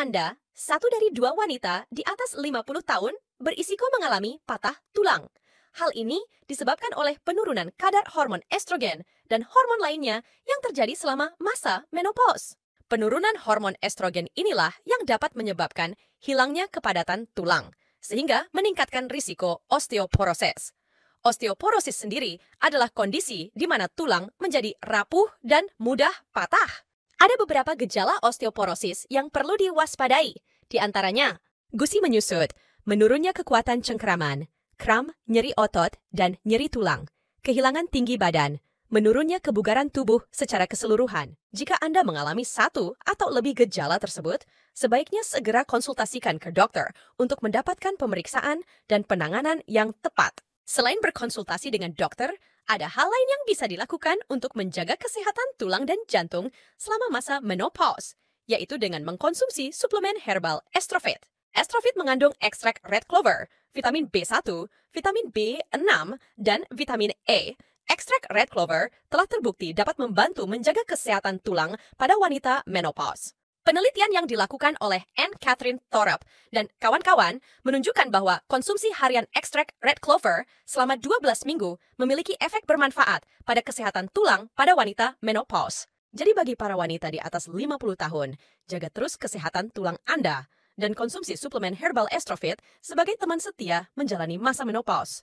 Anda, satu dari dua wanita di atas 50 tahun berisiko mengalami patah tulang. Hal ini disebabkan oleh penurunan kadar hormon estrogen dan hormon lainnya yang terjadi selama masa menopause. Penurunan hormon estrogen inilah yang dapat menyebabkan hilangnya kepadatan tulang, sehingga meningkatkan risiko osteoporosis. Osteoporosis sendiri adalah kondisi di mana tulang menjadi rapuh dan mudah patah. Ada beberapa gejala osteoporosis yang perlu diwaspadai, di antaranya gusi menyusut, menurunnya kekuatan cengkeraman, kram, nyeri otot, dan nyeri tulang, kehilangan tinggi badan, menurunnya kebugaran tubuh secara keseluruhan. Jika Anda mengalami satu atau lebih gejala tersebut, sebaiknya segera konsultasikan ke dokter untuk mendapatkan pemeriksaan dan penanganan yang tepat. Selain berkonsultasi dengan dokter, ada hal lain yang bisa dilakukan untuk menjaga kesehatan tulang dan jantung selama masa menopause, yaitu dengan mengkonsumsi suplemen herbal Estrofit. Estrofit mengandung ekstrak red clover, vitamin B1, vitamin B6, dan vitamin E. Ekstrak red clover telah terbukti dapat membantu menjaga kesehatan tulang pada wanita menopause. Penelitian yang dilakukan oleh Anne Catherine Thorup dan kawan-kawan menunjukkan bahwa konsumsi harian ekstrak red clover selama 12 minggu memiliki efek bermanfaat pada kesehatan tulang pada wanita menopause. Jadi bagi para wanita di atas 50 tahun, jaga terus kesehatan tulang Anda dan konsumsi suplemen herbal estrofit sebagai teman setia menjalani masa menopause.